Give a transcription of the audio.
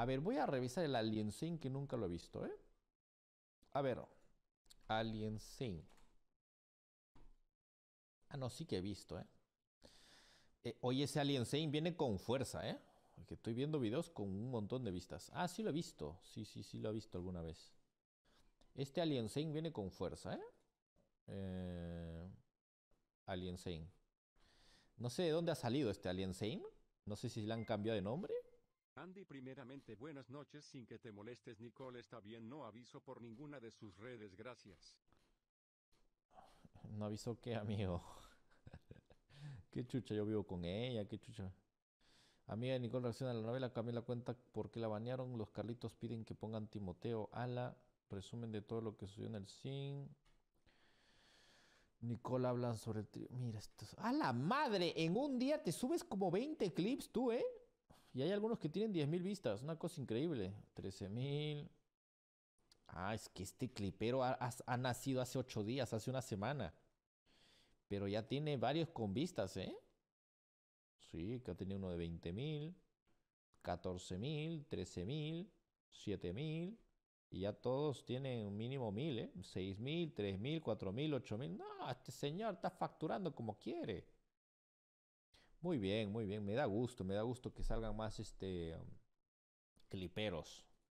A ver, voy a revisar el Alien Sync que nunca lo he visto, ¿eh? A ver, Alien Ah, no, sí que he visto, ¿eh? eh oye, ese Alien Zane viene con fuerza, ¿eh? Porque estoy viendo videos con un montón de vistas. Ah, sí lo he visto. Sí, sí, sí lo he visto alguna vez. Este Alien Zane viene con fuerza, ¿eh? eh Alien Sane. No sé de dónde ha salido este Alien Sane. No sé si le han cambiado de nombre. Andy primeramente buenas noches sin que te molestes Nicole está bien no aviso por ninguna de sus redes gracias. No aviso que amigo. qué chucha yo vivo con ella, qué chucha. Amiga Nicole reacciona a la novela, Camila la cuenta porque la bañaron los Carlitos piden que pongan Timoteo Ala, resumen de todo lo que sucedió en el sin. Nicole hablan sobre el Mira, esto. ¡A la madre! En un día te subes como 20 clips tú, ¿eh? Y hay algunos que tienen 10.000 vistas, una cosa increíble. 13.000. Ah, es que este clipero ha, nacido hace 8 días, hace una semana. Pero ya tiene varios con vistas, ¿eh? Sí, acá ha uno de 20.000, 14.000, 13.000, 7.000. Y ya todos tienen un mínimo 1.000, ¿eh? 6.000, 3.000, 4.000, 8.000. No, este señor está facturando como quiere. Muy bien, muy bien. Me da gusto, me da gusto que salgan más este cliperos.